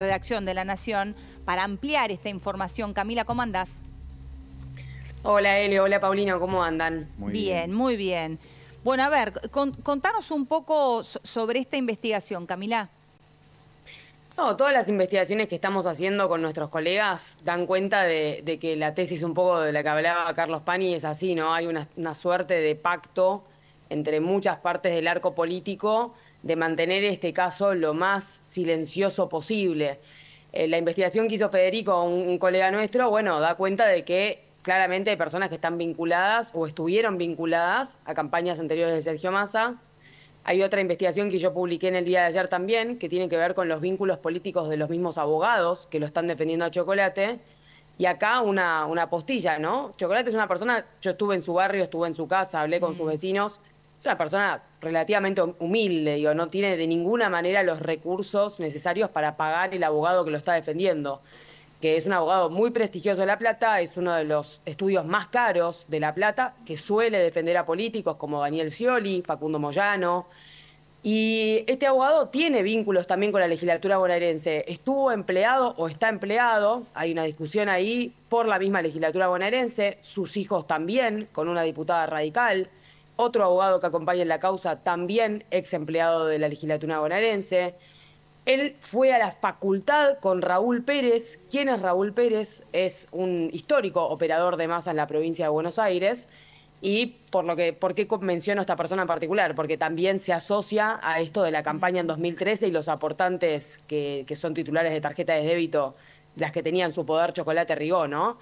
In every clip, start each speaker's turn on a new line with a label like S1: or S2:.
S1: redacción de La Nación para ampliar esta información. Camila, ¿cómo andás? Hola Elio, hola Paulino, ¿cómo andan? Muy bien, muy bien. Bueno, a ver, contanos un poco sobre esta investigación, Camila. No, todas las investigaciones que estamos haciendo con nuestros colegas dan cuenta de, que la tesis un poco de la que hablaba Carlos Pani es así, ¿no? Hay una suerte de pacto entre muchas partes del arco político de mantener este caso lo más silencioso posible. Eh, la investigación que hizo Federico, un, colega nuestro, bueno, da cuenta de que claramente hay personas que están vinculadas o estuvieron vinculadas a campañas anteriores de Sergio Massa. Hay otra investigación que yo publiqué en el día de ayer también, que tiene que ver con los vínculos políticos de los mismos abogados que lo están defendiendo a Chocolate. Y acá una, una postilla, ¿no? Chocolate es una persona, yo estuve en su barrio, estuve en su casa, hablé con sus mm. vecinos, es una persona relativamente humilde, digo, no tiene de ninguna manera los recursos necesarios para pagar el abogado que lo está defendiendo, que es un abogado muy prestigioso de La Plata, es uno de los estudios más caros de La Plata, que suele defender a políticos como Daniel Scioli, Facundo Moyano. Y este abogado tiene vínculos también con la legislatura bonaerense. Estuvo empleado o está empleado, hay una discusión ahí, por la misma legislatura bonaerense, sus hijos también, con una diputada radical otro abogado que acompaña en la causa, también ex empleado de la legislatura bonaerense. Él fue a la facultad con Raúl Pérez. ¿Quién es Raúl Pérez? Es un histórico operador de masa en la provincia de Buenos Aires. Y por lo que, ¿por qué menciono a esta persona en particular? Porque también se asocia a esto de la campaña en 2013 y los aportantes que, son titulares de tarjeta de débito, las que tenían su poder chocolate rigó, ¿no?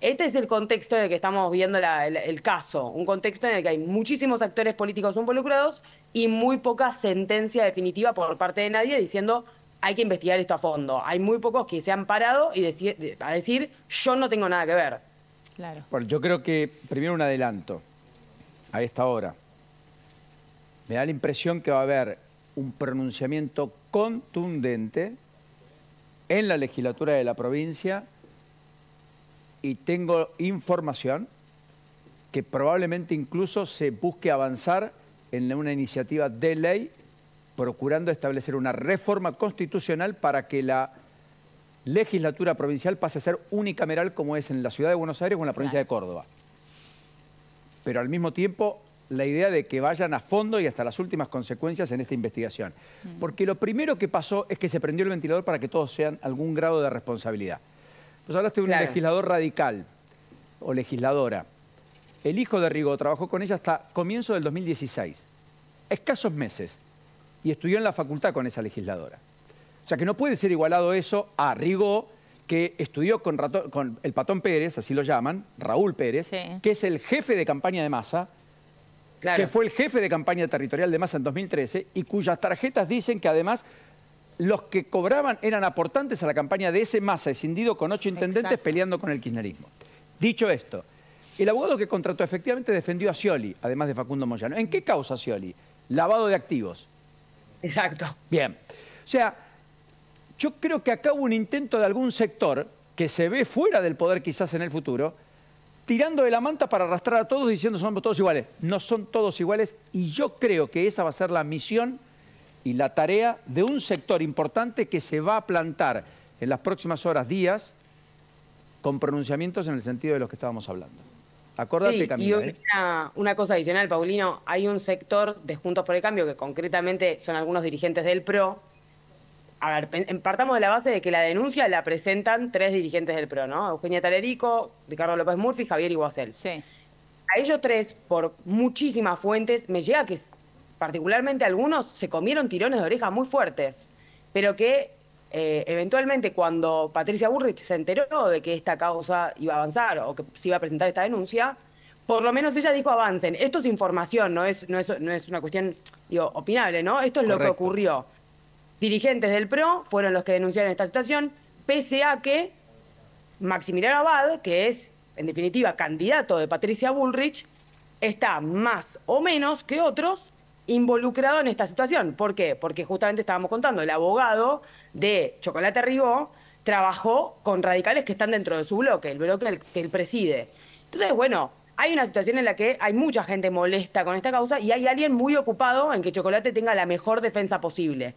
S1: Este es el contexto en el que estamos viendo el, caso, un contexto en el que hay muchísimos actores políticos involucrados y muy poca sentencia definitiva por parte de nadie diciendo hay que investigar esto a fondo. Hay muy pocos que se han parado y a decir yo no tengo nada que ver.
S2: Claro. Bueno, yo creo que primero un adelanto a esta hora. Me da la impresión que va a haber un pronunciamiento contundente en la legislatura de la provincia y tengo información que probablemente incluso se busque avanzar en una iniciativa de ley procurando establecer una reforma constitucional para que la legislatura provincial pase a ser unicameral como es en la ciudad de Buenos Aires o en la provincia de Córdoba. Pero al mismo tiempo la idea de que vayan a fondo y hasta las últimas consecuencias en esta investigación. Mm. Porque lo primero que pasó es que se prendió el ventilador para que todos sean algún grado de responsabilidad. Vos hablaste de un legislador radical o legisladora. El hijo de Rigo trabajó con ella hasta comienzo del 2016, escasos meses, y estudió en la facultad con esa legisladora. O sea que no puede ser igualado eso a Rigo, que estudió con, el Patón Pérez, así lo llaman, Raúl Pérez, que es el jefe de campaña de masa, que fue el jefe de campaña territorial de masa en 2013 y cuyas tarjetas dicen que además los que cobraban eran aportantes a la campaña de ese masa escindido con ocho intendentes peleando con el kirchnerismo. Dicho esto, el abogado que contrató efectivamente defendió a Scioli, además de Facundo Moyano. ¿En qué causa Scioli? Lavado de activos. Exacto. Bien. O sea, yo creo que acá hubo un intento de algún sector que se ve fuera del poder quizás en el futuro, tirando de la manta para arrastrar a todos diciendo somos todos iguales. No son todos iguales y yo creo que esa va a ser la misión y la tarea de un sector importante que se va a plantar en las próximas horas, días, con pronunciamientos en el sentido de los que estábamos hablando. Acordate, sí, Y ¿eh?
S1: una, cosa adicional, Paulino, hay un sector de Juntos por el Cambio, que concretamente son algunos dirigentes del PRO. A ver, partamos de la base de que la denuncia la presentan tres dirigentes del PRO, ¿no? Eugenia Talerico, Ricardo López Murphy, Javier Iguacel. Sí. A ellos tres, por muchísimas fuentes, me llega que particularmente algunos, se comieron tirones de oreja muy fuertes, pero que eh, eventualmente cuando Patricia Bullrich se enteró de que esta causa iba a avanzar o que se iba a presentar esta denuncia, por lo menos ella dijo avancen. Esto es información, no es, no es, una cuestión opinable, ¿no? Esto es lo que ocurrió. Dirigentes del PRO fueron los que denunciaron esta situación, pese a que Maximiliano Abad, que es en definitiva candidato de Patricia Bullrich, está más o menos que otros involucrado en esta situación. ¿Por qué? Porque justamente estábamos contando, el abogado de Chocolate Arribó trabajó con radicales que están dentro de su bloque, el bloque que él preside. Entonces, bueno, hay una situación en la que hay mucha gente molesta con esta causa y hay alguien muy ocupado en que Chocolate tenga la mejor defensa posible.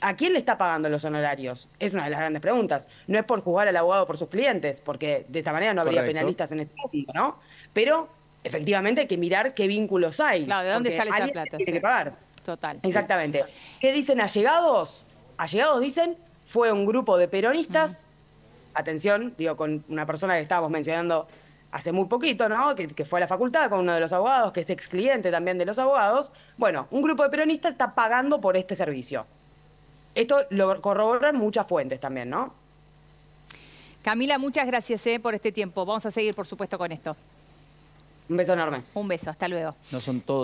S1: ¿A quién le está pagando los honorarios? Es una de las grandes preguntas. No es por juzgar al abogado por sus clientes, porque de esta manera no habría penalistas en este momento, ¿no? Pero efectivamente hay que mirar qué vínculos hay. Claro, ¿de dónde sale esa plata? Tiene que pagar. Total. Exactamente. ¿Qué dicen allegados? Allegados dicen, fue un grupo de peronistas, atención, digo, con una persona que estábamos mencionando hace muy poquito, ¿no? Que, fue a la facultad con uno de los abogados, que es ex cliente también de los abogados. Bueno, un grupo de peronistas está pagando por este servicio. Esto lo corroboran muchas fuentes también, ¿no? Camila, muchas gracias ¿eh? por este tiempo. Vamos a seguir, por supuesto, con esto. Un beso enorme. Un beso, hasta luego.
S2: No son todos.